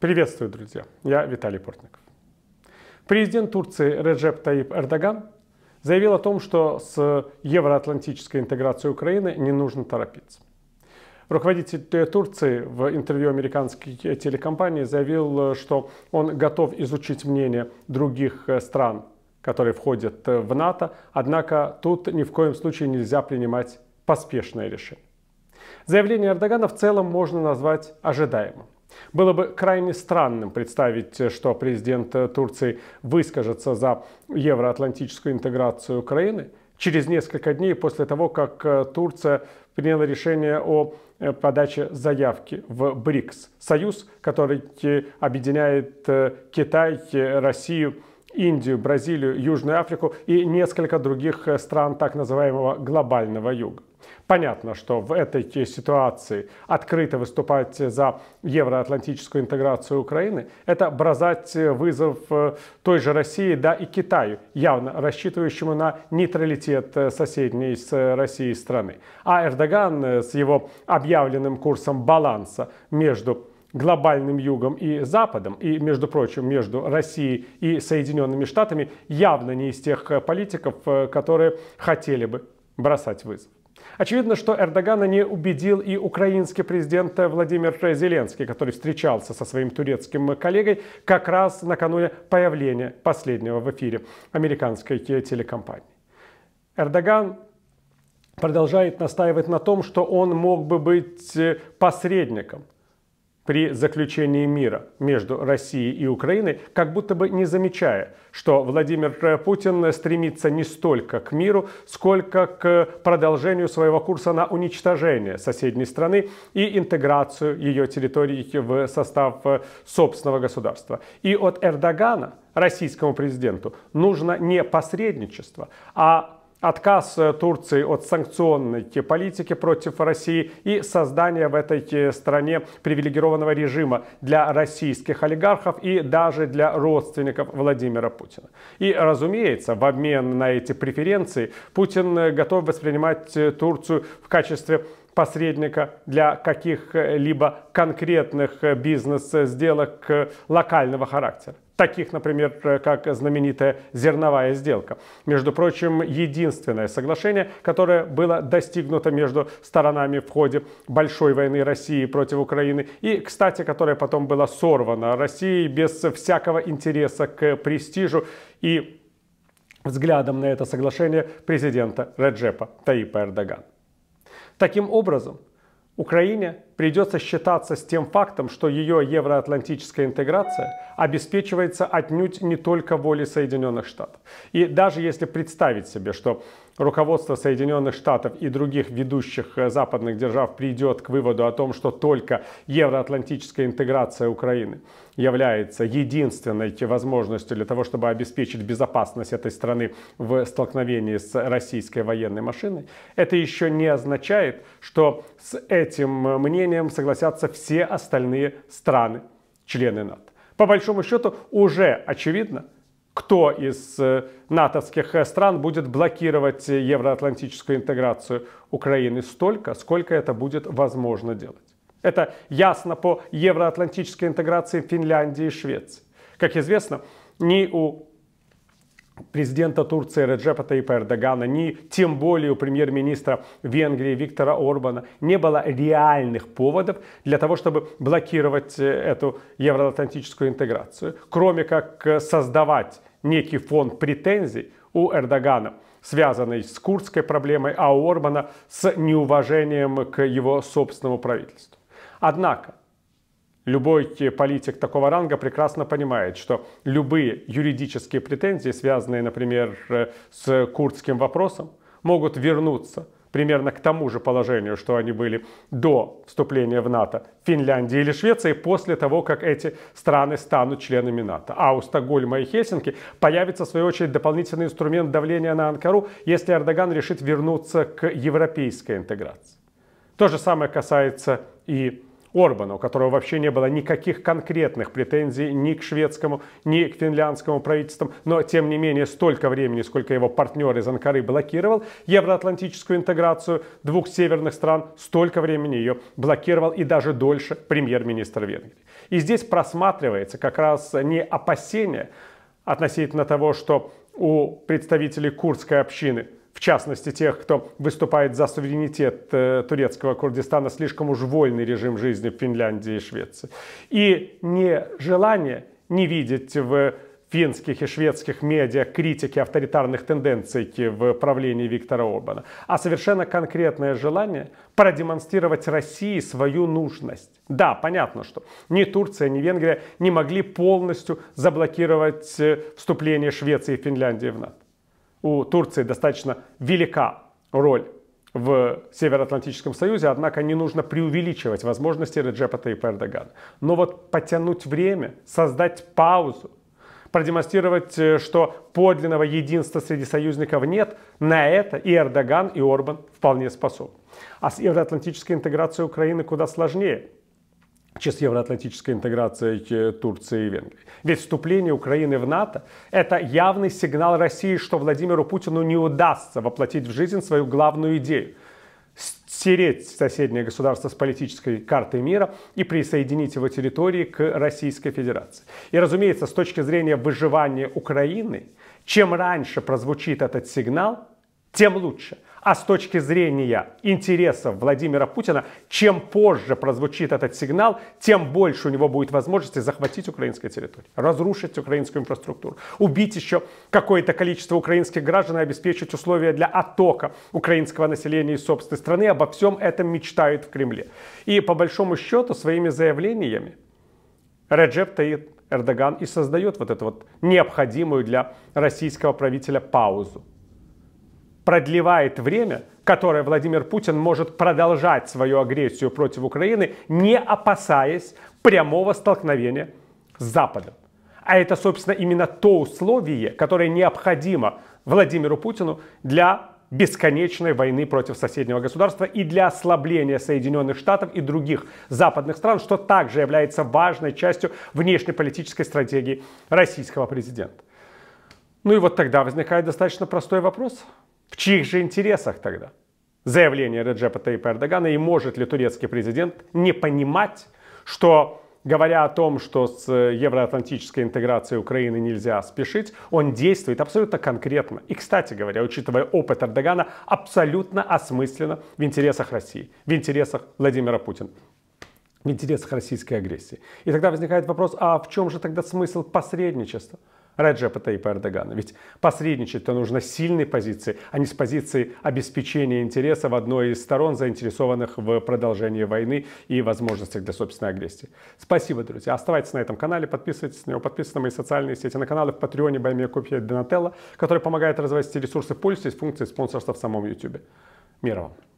Приветствую, друзья. Я Виталий Портников. Президент Турции Реджеп Таип Эрдоган заявил о том, что с евроатлантической интеграцией Украины не нужно торопиться. Руководитель Турции в интервью американской телекомпании заявил, что он готов изучить мнение других э, стран, которые входят э, в НАТО, однако тут ни в коем случае нельзя принимать поспешное решение. Заявление Эрдогана в целом можно назвать ожидаемым. Было бы крайне странным представить, э, что президент э, Турции выскажется за евроатлантическую интеграцию Украины через несколько дней после того, как э, Турция приняла решение о подаче заявки в БРИКС, союз, который объединяет Китай, Россию, Индию, Бразилию, Южную Африку и несколько других стран так называемого глобального юга. Понятно, что в этой ситуации открыто выступать за евроатлантическую интеграцию Украины – это бросать вызов э, той же России, да и Китаю, явно рассчитывающему на нейтралитет э, соседней с э, Россией страны. А Эрдоган с его объявленным курсом баланса между глобальным югом и западом, и, между прочим, между Россией и Соединенными Штатами, явно не из тех политиков, которые хотели бы бросать вызов. Очевидно, что Эрдогана не убедил и украинский президент Владимир Зеленский, который встречался со своим турецким коллегой как раз накануне появления последнего в эфире американской телекомпании. Эрдоган продолжает настаивать на том, что он мог бы быть э, посредником – при заключении мира между Россией и Украиной, как будто бы не замечая, что Владимир Путин стремится не столько к миру, сколько к продолжению своего курса на уничтожение соседней страны и интеграцию ее территории в состав э, собственного государства. И от Эрдогана, российскому президенту, нужно не посредничество, а отказ э, Турции от санкционной политики против России и создание в этой э, стране привилегированного режима для российских олигархов и даже для родственников Владимира Путина. И, разумеется, в обмен на эти преференции Путин э, готов воспринимать Турцию в качестве посредника для каких-либо конкретных бизнес-сделок локального характера таких, например, э, как знаменитая зерновая сделка. Между прочим, единственное соглашение, которое было достигнуто между сторонами в ходе большой войны России против Украины и, кстати, которое потом было сорвано Россией без всякого интереса к престижу и взглядом на это соглашение президента Реджепа Таипа Эрдогана. Таким образом, Украине придется считаться с тем фактом, что ее евроатлантическая интеграция обеспечивается отнюдь не только волей Соединенных Штатов. И даже если представить себе, что руководство Соединенных Штатов и других ведущих э, западных держав придет к выводу о том, что только евроатлантическая интеграция Украины является единственной возможностью для того, чтобы обеспечить безопасность этой страны в столкновении с российской военной машиной, это еще не означает, что с этим мнением заявлением согласятся все остальные страны, члены НАТО. По большому счету уже очевидно, кто из э, натовских э, стран будет блокировать евроатлантическую интеграцию Украины столько, сколько это будет возможно делать. Это ясно по евроатлантической интеграции Финляндии и Швеции. Как известно, ни у президента Турции Реджепа Таипа Эрдогана, ни тем более у премьер-министра Венгрии Виктора Орбана не было реальных поводов для того, чтобы блокировать э, эту евроатлантическую интеграцию, кроме как э, создавать некий фон претензий у Эрдогана, связанный с курдской проблемой, а у Орбана с неуважением к его собственному правительству. Однако Любой политик такого ранга прекрасно понимает, что любые юридические претензии, связанные, например, э, с курдским вопросом, могут вернуться примерно к тому же положению, что они были до вступления в НАТО Финляндии или Швеции после того, как эти страны станут членами НАТО. А у Стокгольма и Хельсинки появится, в свою очередь, дополнительный инструмент давления на Анкару, если Эрдоган решит вернуться к европейской интеграции. То же самое касается и Орбану, у которого вообще не было никаких конкретных претензий ни к шведскому, ни к финляндскому правительствам, но тем не менее столько времени, сколько его партнер из Анкары блокировал евроатлантическую интеграцию двух северных стран, столько времени ее блокировал и даже дольше премьер-министр Венгрии. И здесь просматривается как раз не опасение относительно того, что у представителей курдской общины – в частности тех, кто выступает за суверенитет э, турецкого Курдистана, слишком уж вольный режим жизни в Финляндии и Швеции. И нежелание не видеть в финских и шведских медиа критики авторитарных тенденций в правлении Виктора Орбана, а совершенно конкретное желание продемонстрировать России свою нужность. Да, понятно, что ни Турция, ни Венгрия не могли полностью заблокировать э, вступление Швеции и Финляндии в НАТО у Турции достаточно велика роль в Североатлантическом Союзе, однако не нужно преувеличивать возможности Реджепа Тайпа Эрдогана. Но вот потянуть время, создать паузу, продемонстрировать, э, что подлинного единства среди союзников нет, на это и Эрдоган, и Орбан вполне способны. А с евроатлантической интеграцией Украины куда сложнее – через евроатлантической интеграцией Турции и Венгрии. Ведь вступление Украины в НАТО – это явный сигнал России, что Владимиру Путину не удастся воплотить в жизнь свою главную идею стереть соседнее государство с политической карты мира и присоединить его территории к Российской Федерации. И, разумеется, с точки зрения выживания Украины, чем раньше прозвучит этот сигнал, тем лучше – а с точки зрения интересов Владимира Путина, чем позже прозвучит этот сигнал, тем больше у него будет возможности захватить украинскую территорию, разрушить украинскую инфраструктуру, убить еще какое-то количество украинских граждан и обеспечить условия для оттока украинского населения из собственной страны. Обо всем этом мечтают в Кремле. И по большому счету своими заявлениями Реджеп Таид Эрдоган и создает вот эту вот необходимую для российского правителя паузу продлевает время, которое Владимир Путин может продолжать свою агрессию против Украины, не опасаясь прямого столкновения с Западом. А это, собственно, именно то условие, которое необходимо Владимиру Путину для бесконечной войны против соседнего государства и для ослабления Соединенных Штатов и других западных стран, что также является важной частью внешнеполитической стратегии российского президента. Ну и вот тогда возникает достаточно простой вопрос. В чьих же интересах тогда? Заявление Реджепа Тайпа Эрдогана и может ли турецкий президент не понимать, что говоря о том, что с евроатлантической интеграцией Украины нельзя спешить, он действует абсолютно конкретно. И, кстати говоря, учитывая опыт Эрдогана, абсолютно осмысленно в интересах России, в интересах Владимира Путина в интересах российской агрессии. И тогда возникает вопрос, а в чем же тогда смысл посредничества? Раджепа и Эрдогана. Ведь посредничать-то нужно с сильной позиции, а не с позиции обеспечения интереса в одной из сторон, заинтересованных в продолжении войны и возможностях для собственной агрессии. Спасибо, друзья. Оставайтесь на этом канале, подписывайтесь на него, подписывайтесь на мои социальные сети, на каналы в Патреоне Баймия Купья Донателло, который помогает развивать ресурсы, пользуясь функцией спонсорства в самом YouTube. Мира вам!